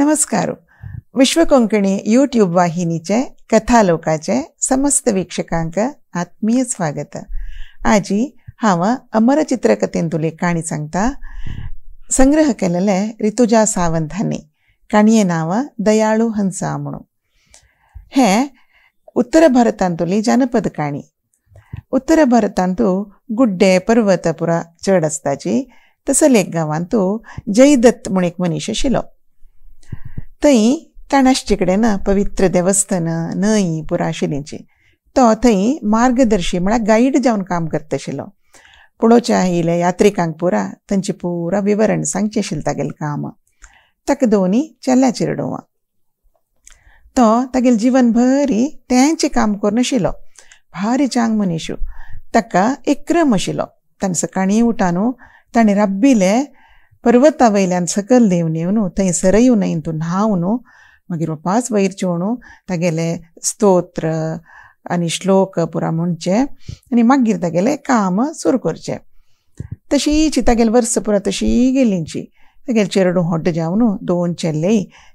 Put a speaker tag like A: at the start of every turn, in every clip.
A: नमस्कार विश्वकोंकणी यूट्यूब वाहिनीचे कथा कथालोकाचे समस्त वीक्षकांक आत्मीय स्वागत आजी हांव अमर चित्रकथेन तुले काणी सांगता संग्रह केलेले ऋतुजा सावंत हांनी काणये नांव दयाळू हंसा म्हणून हे उत्तर भारतांतुली जानपद काणी उत्तर भारतांतू गुड्डे पर्वतपुरा चड आसताची लेख गांवांतू जयदत्त म्हूण एक मनीस आशिल्लो थंय ताणाश्चे कडेन पवित्र देवस्थान न्हंय पुराशिनीचे तो थंय मार्गदर्शी म्हळ्यार गाईड जावन काम करता आशिल्लो पळोवच्या आयिल्ल्या यात्रिकांक पुरा तांची पुरा विवरण सांगचें आशिल्लें तागेलें काम ताका दोनी चेल्या चिरडोवा तो तागेलें जिवनभरी तेंचें काम करनाशिल्लो भारी चांग मनीशू ताका एक क्रम आशिल्लो ताणें सकाळीं न्हू ताणें रब्बिले पर्वता ಪರ್ವತವೈಲಾನ್ तूं न्हांव ತೈ मागीर उपास वयर ಪಾಸ್ ವೈರ್ಚೋಣು तागेले स्तोत्र आणि श्लोक पुरा म्हणचे आणि मागीर तागेले काम सुरू करचे तशीची तागेले वर्स पुरा तशी गेलींची तागेल चेरडू हॉट जावन दोन चेल्ले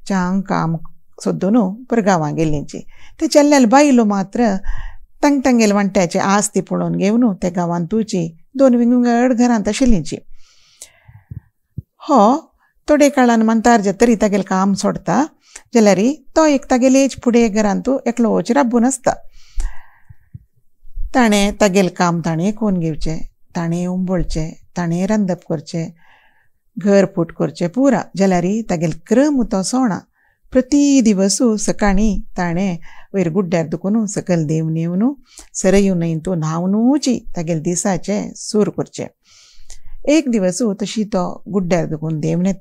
A: चांग काम सोदून गांवां गेल्लीची ते चेल्ल्याल बायलो मात्र तांग तांगेल वांट्याचे आस्ती पळोवन घेवन ते तुची दोन विंगड घरांत आशिल्लींची हो थोडे काळान मंतार जेतरी तागेले काम सोडता जाल्यारी तो एक तागेले फुडें घरान तूं वच राबून आसता ताणें तागेलें काम ताणें कोण घेवचें ताणें उंबळचें ताणें रांदप करचें घर फूट करचें पुरा जाल्यारी तागेलो क्रम तो सोणा प्रती दिवसू सकाळी ताणें वयर गुड्ड्यार दुखून सकयल देंवन येवन सरयून येवन तूं न्हांवनूच तागेले दिसाचें सूर करचें एक दिवस तशी तो गुड्ड्यार दगून देवन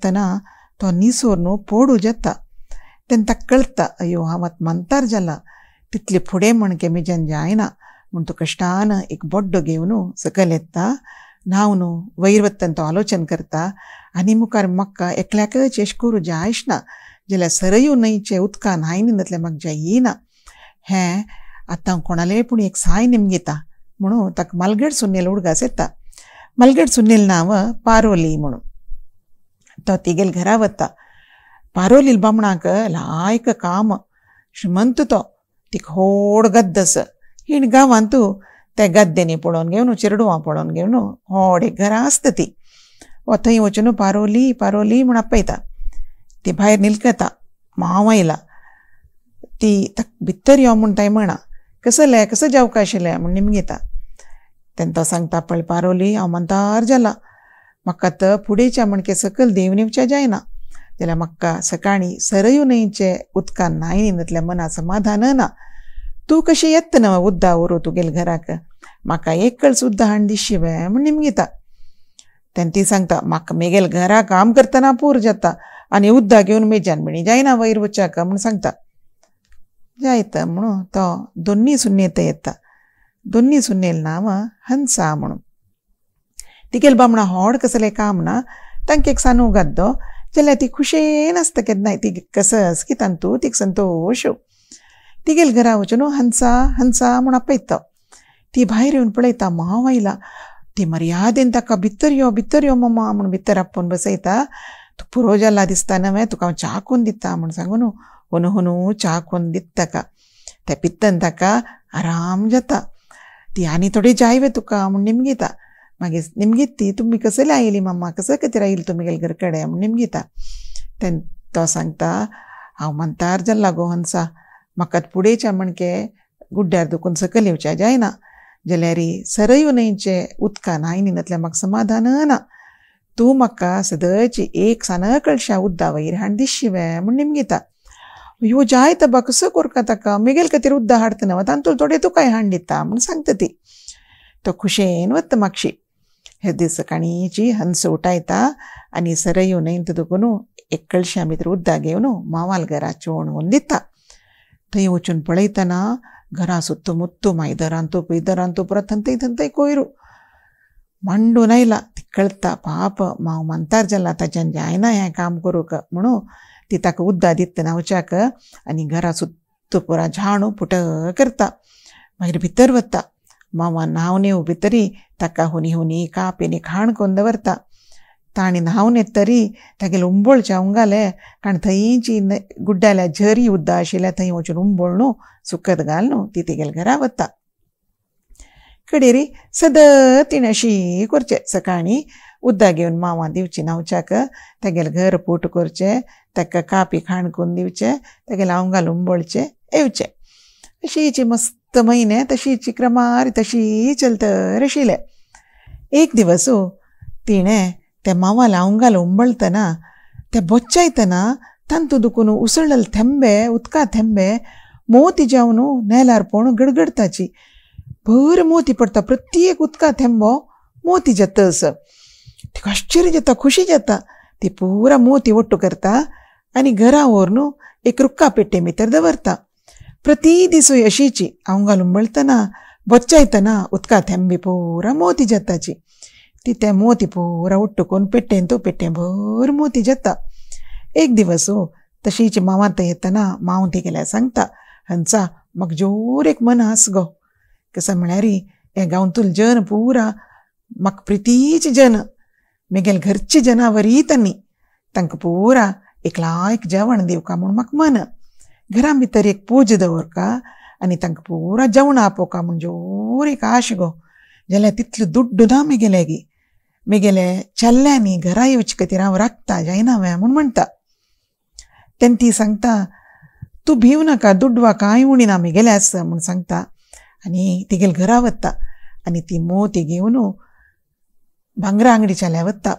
A: तो निसोर न्हू पोडू जाता तेन तळतं अयो हांव आता मांतार झाला तितले फुडें म्हण जन जायना म्हूण तू कश्टान एक बोड सकयल सकल न्हांव न्हू वयर वैर तो आलोचन करता आनी मुखार मक्का एकल्याक यश करू ज्या अशना जे सरयू नंयच्या उदकातल्या मग जये ना हे आता कोणालेय पूण एक सहा नेमके म्हणून ताका मालगेड सोनिला उडगास येता ಮಲ್ಗಡ್ ಸುನ್ನಿಲ್ ನಾವ ಪಾರೋಲಿ ಮುಣು ತ ತೀಗಲ್ ಘರ ಪಾರೋಲಿ ಬಾಮಣಾಕ ಲಾಯ್ಕ ಕಾಮ ಶ್ರೀಮಂತ ತೊ ತಿಕ್ ಹೋಡ್ ಗದ್ದಸ ಹಿಣ್ ಗಾವಂತು ತೆ ಗದ್ದೆ ನೀ ಪೊಳೋನ್ ಗೇವ್ನು ಚಿರಡುವ ಪೊಳೋನ್ ಗೇವ್ನು ಹೋಡೆ ಘರ ಆಸ್ತತಿ ವಚನು ಪಾರೋಲಿ ಪಾರೋಲಿ ಮುಣ ಅಪ್ಪೈತ ತಿ ಭಾಯ್ ನಿಲ್ಕತ ಮಾವ ಇಲ್ಲ ತಿ ತಕ್ ಬಿತ್ತರಿ ಅವ್ ಮುಣ್ ತಾಯ್ ಮಣ ಕಸಲೆ ಕಸ ಜಾವಕಾಶ ಇಲ್ಲ ಮುಣ್ ನಿಮ್ಗೆ ತಾ त्यांचा सांगता पळय पारोली हांव मंतार झाला म्हाका तर पुढेच्या म्हणके सकल देवनेवचें जायना जाल्यार म्हाका सकाळीं सरयू न्हंयचे उदकान मना समाधान ना तू कशी येत नव उद्दा उरो तुगेल घराक म्हाका एकल सुद्दां हाण दिशी बे म्हण निमगिता तेन्ना ती सांगता म्हाका मेगेल घरा काम करतना पूर जाता आनी उद्दा घेवन मेजान म्हणी जायना वयर वचाक म्हूण सांगता जायत म्हणून तो दोन्ही सुन्येत येता दोन्ही सुनेल नाव हंसा म्हणून तिगेल बामणा होड कसलें काम ना तांकां एक सानू गद्दो जाल्यार ती खुशेन आसता केन्नाय ती कसस की तांतू तीक संतोश हो. तिगेल घरा वचून हंसा हंसा म्हूण आपयता ती भायर येवन पळयता मांव ती मर्यादेन ताका भितर यो भितर यो मम्मा म्हूण भितर आपोवन बसयता तूं पुरो जाला दिसता नवें तुका हांव च्या कोन दिता म्हूण सांगून हनू हो हनू हो च्या कोन दित ताका त्या पित्तन ताका आराम जाता ती आनी थोडी वे तुका म्हूण निमगिता मागीर निमगीत ती तुमी कसली आयली मम्मा कसं कितें आयली तुमी गेलगर कडे म्हूण निमगिता ते तो सांगता हांव म्हणतार जाल्ला लागो हंसा म्हाका च्या म्हणके गुड्ड्यार दुखून सकयल येवच्या जायना जाल्यारी सरय न्हंयचे उदकान आयनीनांतल्यान म्हाका समाधान ना तू म्हाका सदांची एक सानकळशा उद्दा वयर हाण दिशिवे म्हूण निमगिता ಇವು ಜಾಯಿತ ಬಕಸ ಕೊರ್ಕತಕ್ಕ ಮಿಗಲ್ಕ ತಿರುದ್ದ ಹಾಡ್ತಾನೆ ಅವತ್ತು ಅಂತ ತೊಡೆ ಕೈ ಹಾಂಡಿತ್ತ ಅವನು ಸಂಗತಿ ತ ಖುಷೇನು ಅತ್ತ ಮಕ್ಷಿ ಹೆದ್ದಿಸ ಕಣೀಚಿ ಹನ್ಸ ಊಟ ಆಯ್ತಾ ಅನಿ ಸರಯು ನೈಂತದಗುನು ಎಕ್ಕಳಶ್ಯ ಮಿತ್ರ ಉದ್ದಾಗೆ ಇವನು ಚೋಣ ಹೊಂದಿತ್ತ ತಯೋಚನ್ ಚುನ್ ಪಳೈತನ ಗರ ಸುತ್ತ ಮುತ್ತು ಮೈದರ ಅಂತೂ ಪೈದರ ಅಂತೂ ಪುರ ತಂತೈ ಕೋಯಿರು ಮಂಡು ನೈಲ ತಿಕ್ಕಳ್ತ ಪಾಪ ಮಾವು ಮಂತಾರ್ ಜಲ್ಲ ತಜ್ಜನ್ ಜಾಯ್ನ ಯಾಕೆ ಕಾಮ್ ಕೊರು ಕಣು ती ताका उद्दा दित्त न्हांवच्याक आनी घरा पुरा झाणू पुट करता मागीर भितर वता मामा न्हांवन येवं भितरी ताका हुनी हुनी काप खाण कोन्न दवरता ताणी न्हांवन येत तरी तागेले उंबळ घालें कारण थंयची गुड्डाल्या झरी उद्दा आशिल्ल्या थंय वचून उंबळ न्हू सुकत घाल न्हू ती तेगेले घरा वता कडेरी सदत तिणें अशी करचें सकाळीं उद्दा घेवन मांवां दिवची न्हांवच्याक तेगेलें घर पूट करचें ताका कापी करून दिवचे ताका लावून घालून बोळचे येवचे मस्त महिने तशी क्रमार तशी चलतर आशिल्ले एक दिवस तिणें ते मावा लावंगाल घालूंक बळतना ते बोच्चायतना तांतू दुखून उसळल थेंबे उदका थेंबे मोती जेवण न्हू नेलार पळोवन गडगडताची भर मोती पडता प्रत्येक उदका थेंबो मोती जाता तस तिका आश्चर्य जाता खुशी जाता ती पुरा मोती वट्टू करता ಆನಿ एक रुक्का पेटे मी तर दवरता प्रती ಪ್ರತಿ ದಿಸು ಯಶೀಚಿ ಅವಂಗಾಲು बच्चायताना उदका थेंबी पोरा मोती जाताची ती त्या मोती पुरा उट्टुकून पेट्टेन तो पेट्टे भर मोती जाता एक दिवस हो तशीची मामांत येतना माव गेल्या सांगता हंचा मग जोर एक मन हस गो कसं म्हळ्यार हे गावतुल जन पुरा म्हाका प्रितीची जन मेगेल घरची जनावरी त्यांनी तांकां पुरा एक लायक जेवण का म्हूण म्हाका मन घरा भितर एक पूज दवरका आनी तांकां पुरा जेवण आपोवका म्हूण जोर एक आश गो जाल्यार तितलें दुड्ड ना मेगेले गे मेगेले न्ही घरा येवचे खातीर हांव राखता जायना हांवें म्हूण म्हणटा तेन्ना ती सांगता तूं भिव नाका दुड्डवा कांय उणी ना मेगेले आसा म्हूण सांगता आनी तिगेल घरा वता आनी ती मोती घेवन भांगरा चाल्या वता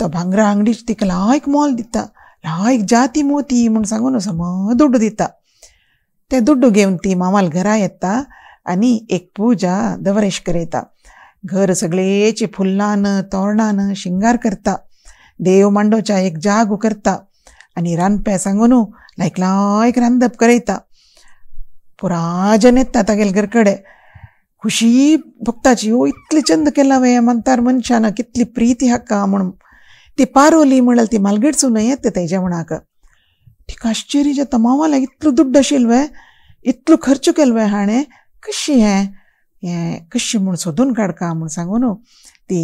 A: तो भांगरा अंगडीच तिक लायक मॉल दिता लायक जाती मोती म्हूण सांगून सम दुड्डू दिता ते दुड्डू घेवन ती मामाल घरा येता आनी एक पुजा दवरेश करयता घर सगळेची फुल्लान तोरणान शिंगार करता देव मांडोच्या एक जाग करता आनी रांदप्या सांगून लायक लायक रांदप करता पुरा जन येता तागेल घरकडे खुशी भक्ताची ओ इतले चंद केला हांवें मंतार मनशान कितली प्रिती हाका म्हणून ती ती ತಿಪಾರೋಲಿ येत ते त्याच्या ಜವಣಾಕ ठीक आश्चर्य जे तमावाला इतलं दुड्ड आशिल्वें इतलो खर्च केल्वें हाणे कशी हे हे कशी म्हूण सोदून काडका म्हूण सांगून ती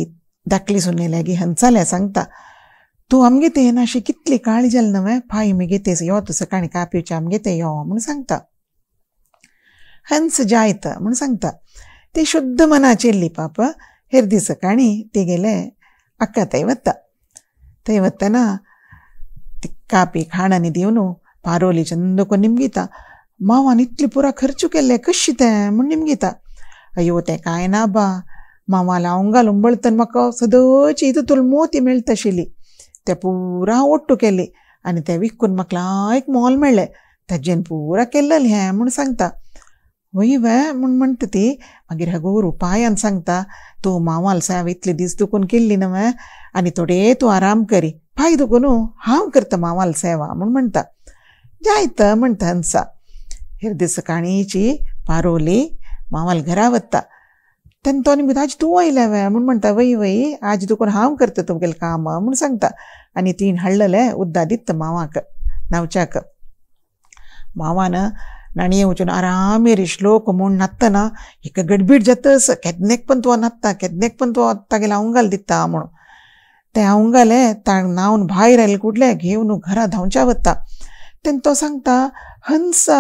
A: धाकली सुने हंसा हंचालें सांगता तू आमगे ते अशी कितली काळी जाल नवें पाय मगे ते यो तू सकाळी कापिवचें आमगे ते यो म्हणून सांगता हंस जायत म्हणून सांगता ती शुद्ध मनाचे पाप हेर दीस ते गेले अक्का ते वता దైవత్తన తిక్కాపి खाणांनी दिवनू ಪಾರೋಲಿಜನ್ दोको निमगिता मावान इतली पुरा खर्च केल्ले कशी तें म्हूण निमगिता अयो तें कांय ना बा मावा हांव घालून बळतन म्हाका सदांची हितूंतल मोती मेळत आशिल्ली तें पुरा ओट्टो ओट्टू केली आनी तें विकून म्हाका एक मोल मेळ्ळें ताजेन पुरा केल्लेलें हें म्हूण सांगता व म्हूण म्हणटा ती मागीर हागो उपायान सांगता तूं मावाल साहेब इतले दीस दुखून केल्ली न्हय आनी थोडे तूं आराम करी पांय दुखो न्हू हांव करता मावाल सेवा म्हूण म्हणता जायत म्हणटा हंसा दिस काणीची पारोली मावाल घरा वत्ता तेन तो निमित आज तूं वयलें वय म्हूण म्हणटा वय वय आज दुखून हांव करता तुमगेलें काम म्हूण सांगता आनी तीन हाडलेलें उद्दा दित्त मावाक नावच्याक मावान ᱱᱟᱹᱱᱤᱭᱟᱹ ᱩᱪᱚᱱ ᱟᱨᱟᱢᱮ ᱨᱤᱥᱞᱳ ᱠᱚᱢᱚᱱ गडबीड ᱮᱠ केदनेक पण तो ᱯᱱᱛᱣᱟ ᱱᱟᱛᱛᱟ पण तो ಅತ್ತಾಗೆಲ್ಲ ಅವಂಗಲ್ दिता ಆಮಳು ते हांगाले ताण नावन भायर आयले कुडले घेवन घरा धांवच्या वत्ता तेन तो सांगता हंसा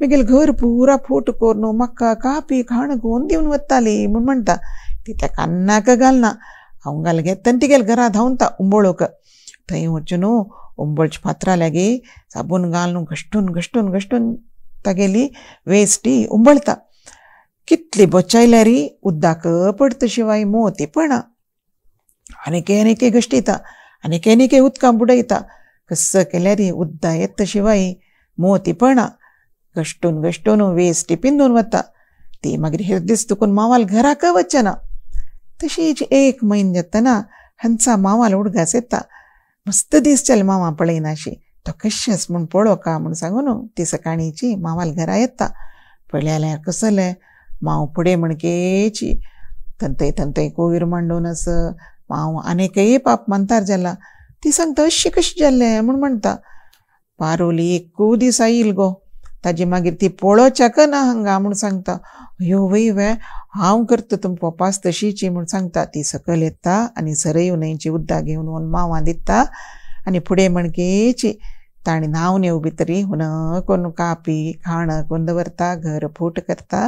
A: मगेल घर पुरा फूट कोरून मक्का कापी खाण घेवन दिवन वताली म्हूण म्हणटा ती त्या कान्नाक घालना हांगाल घेतन तिगेल घरा धावता उंबळोक थंय वचून उंबळच्या पात्रा लागी साबून घालून घश्टून घश्टून घश्टून तागेली वेस्टी उंबळता कितली बचायल्या री उद्दाक पडत शिवाय मोती पण आनीके आणि गश्टीता आनीके के उदकां बुडयता कस केल्या री उद्दा येत शिवाय मोती पण गश्टून गश्टून वेस्टी पिंदून वता ती मागीर हिर्दीस तुकून मावाल घराक वचना तशीच एक म्हयन जातना हांचा मावाल उडगास येता मस्त दीस चल मामा पळयनाशी तो म्हणून म्हूण का म्हूण सांगून ती सकाळीची मावाल घरा येता पळय जाल्यार कसलें माव पुढे म्हणकेची थंतय थंतय कोवीर मांडून आस माव पाप मानतार जाला ती सांगता अशी कशी जाल्लें म्हूण म्हणटा पारोली एकू दीस आईल गो ताजी मागीर ती पळोवच्याक ना हांगा म्हूण सांगता अयो वय वे हांव करता तुम पोपास तशीची म्हूण सांगता ती सकयल येता आनी सरय उन्हयची उद्दा घेवन मावा दिता आनी फुडें म्हणकीची ताणी न्हावण्यो भितरी हुन कोन कापी खाण कोंद दवरता घर फूट करता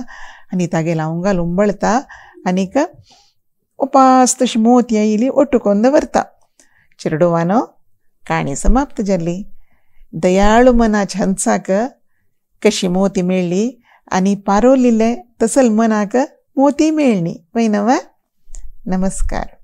A: आनी तागे लावंगाल उंबळता आनीक उपास तशी मोत येयली ओटुकोन दवरता चिरडोवानो काणी समाप्त जाल्ली दयाळू मना हंसाक कशी मोती मेळ्ळी आनी पारोलिल्ले तसल मनाक मोती मेळणी पळय नवा नमस्कार